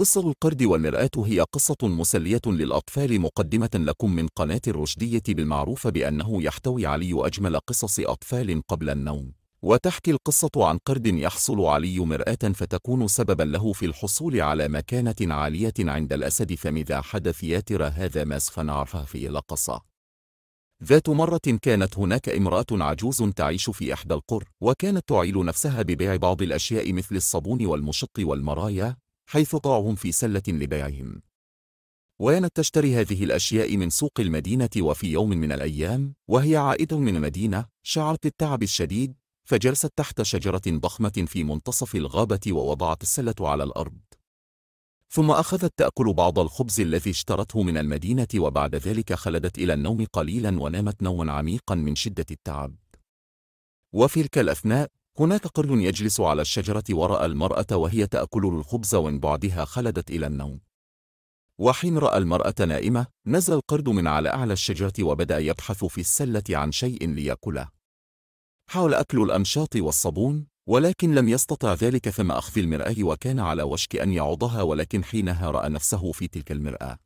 قصة القرد والمرآة هي قصة مسلية للأطفال مقدمة لكم من قناة الرشدية بالمعروف بأنه يحتوي علي أجمل قصص أطفال قبل النوم وتحكي القصة عن قرد يحصل علي مرآة فتكون سببا له في الحصول على مكانة عالية عند الأسد فماذا حدث يا ترى هذا ما سوف نعرفه في القصة ذات مرة كانت هناك امرأة عجوز تعيش في إحدى القر وكانت تعيل نفسها ببيع بعض الأشياء مثل الصابون والمشق والمرايا حيث طاعهم في سلة لبيعهم وانت تشتري هذه الأشياء من سوق المدينة وفي يوم من الأيام وهي عائدة من المدينة شعرت بالتعب الشديد فجلست تحت شجرة ضخمة في منتصف الغابة ووضعت السلة على الأرض ثم أخذت تأكل بعض الخبز الذي اشترته من المدينة وبعد ذلك خلدت إلى النوم قليلا ونامت نوما عميقا من شدة التعب وفي تلك الأثناء هناك قرد يجلس على الشجرة وراء المرأة وهي تأكل الخبز بعدها خلدت إلى النوم وحين رأى المرأة نائمة نزل القرد من على أعلى الشجرة وبدأ يبحث في السلة عن شيء ليأكله حاول أكل الأمشاط والصابون ولكن لم يستطع ذلك ثم أخفي المرآة وكان على وشك أن يعضها ولكن حينها رأى نفسه في تلك المرآة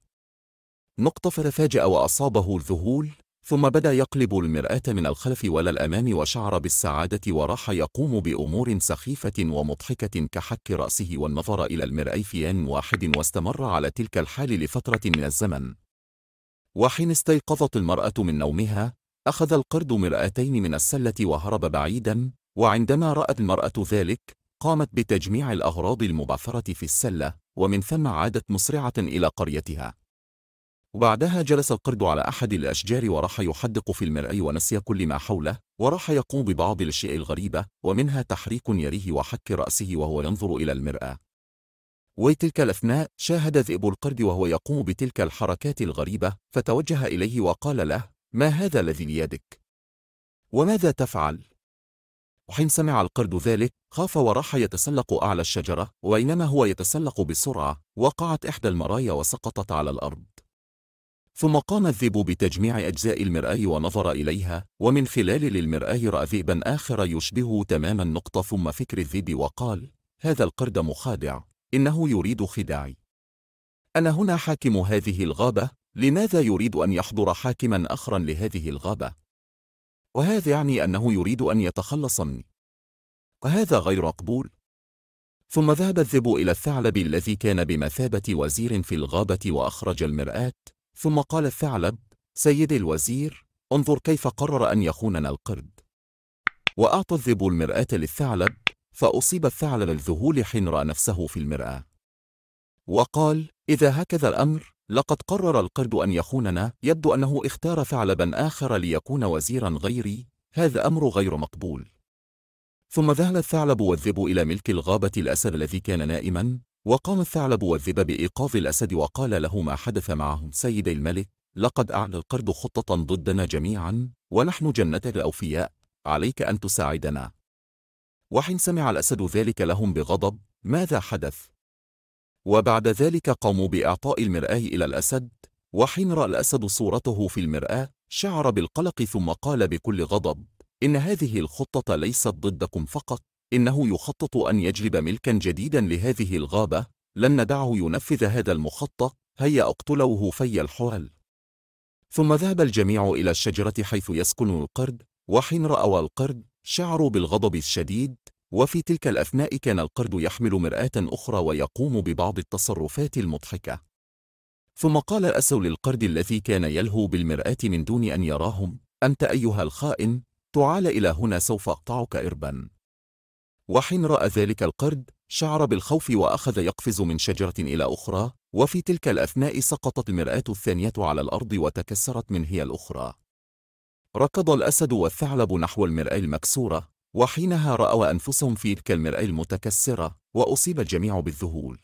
نقطة فتفاجأ وأصابه الذهول ثم بدا يقلب المرآة من الخلف ولا الأمام وشعر بالسعادة وراح يقوم بأمور سخيفة ومضحكة كحك رأسه والنظر إلى المرآة في آن واحد واستمر على تلك الحال لفترة من الزمن وحين استيقظت المرأة من نومها أخذ القرد مرآتين من السلة وهرب بعيدا وعندما رأت المرأة ذلك قامت بتجميع الأغراض المبعثرة في السلة ومن ثم عادت مسرعة إلى قريتها وبعدها جلس القرد على أحد الأشجار وراح يحدق في المرأي ونسي كل ما حوله وراح يقوم ببعض الأشياء الغريبة ومنها تحريك يريه وحك رأسه وهو ينظر إلى المرأة وتلك الأثناء شاهد ذئب القرد وهو يقوم بتلك الحركات الغريبة فتوجه إليه وقال له ما هذا الذي بيدك؟ وماذا تفعل؟ وحين سمع القرد ذلك خاف وراح يتسلق أعلى الشجرة وبينما هو يتسلق بسرعة وقعت إحدى المرايا وسقطت على الأرض ثم قام الذئب بتجميع أجزاء المرآة ونظر إليها ومن خلال للمرآة رأى ذئبا آخر يشبه تماما النقطة ثم فكر الذئب وقال هذا القرد مخادع إنه يريد خداعي أنا هنا حاكم هذه الغابة لماذا يريد أن يحضر حاكما آخرا لهذه الغابة؟ وهذا يعني أنه يريد أن يتخلص مني وهذا غير مقبول ثم ذهب الذئب إلى الثعلب الذي كان بمثابة وزير في الغابة وأخرج المرآة ثم قال الثعلب سيدي الوزير انظر كيف قرر أن يخوننا القرد وأعطى الذئب المرآة للثعلب فأصيب الثعلب الذهول حين رأى نفسه في المرآة وقال إذا هكذا الأمر لقد قرر القرد أن يخوننا يبدو أنه اختار ثعلبا آخر ليكون وزيرا غيري هذا أمر غير مقبول ثم ذهل الثعلب والذئب إلى ملك الغابة الأسد الذي كان نائما وقام الثعلب والذئب بإيقاظ الأسد وقال له ما حدث معهم سيد الملك لقد أعلى القرد خطة ضدنا جميعا ونحن جنة الأوفياء عليك أن تساعدنا وحين سمع الأسد ذلك لهم بغضب ماذا حدث؟ وبعد ذلك قاموا بإعطاء المرآة إلى الأسد وحين رأى الأسد صورته في المرآة شعر بالقلق ثم قال بكل غضب إن هذه الخطة ليست ضدكم فقط إنه يخطط أن يجلب ملكا جديدا لهذه الغابة لن ندعه ينفذ هذا المخطط هيا أقتلوه في الحرل ثم ذهب الجميع إلى الشجرة حيث يسكن القرد وحين رأوا القرد شعروا بالغضب الشديد وفي تلك الأثناء كان القرد يحمل مرآة أخرى ويقوم ببعض التصرفات المضحكة ثم قال أسو للقرد الذي كان يلهو بالمرآة من دون أن يراهم أنت أيها الخائن تعال إلى هنا سوف أقطعك إربا وحين رأى ذلك القرد شعر بالخوف وأخذ يقفز من شجرة إلى أخرى وفي تلك الأثناء سقطت المرآة الثانية على الأرض وتكسرت من هي الأخرى ركض الأسد والثعلب نحو المرآة المكسورة وحينها رأوا أنفسهم في تلك المرآة المتكسرة وأصيب الجميع بالذهول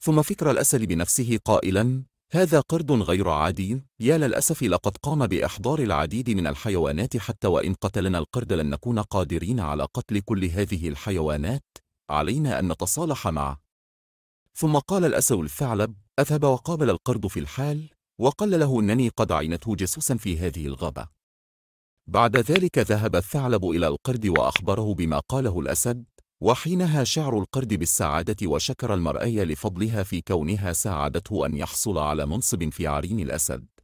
ثم فكر الأسد بنفسه قائلا هذا قرد غير عادي يا للأسف لقد قام بإحضار العديد من الحيوانات حتى وإن قتلنا القرد لن نكون قادرين على قتل كل هذه الحيوانات علينا أن نتصالح معه ثم قال الأسو الثعلب أذهب وقابل القرد في الحال وقال له أنني قد عينته جاسوسا في هذه الغابة بعد ذلك ذهب الثعلب إلى القرد وأخبره بما قاله الأسد وحينها شعر القرد بالسعادة وشكر المرأية لفضلها في كونها ساعدته أن يحصل على منصب في عرين الأسد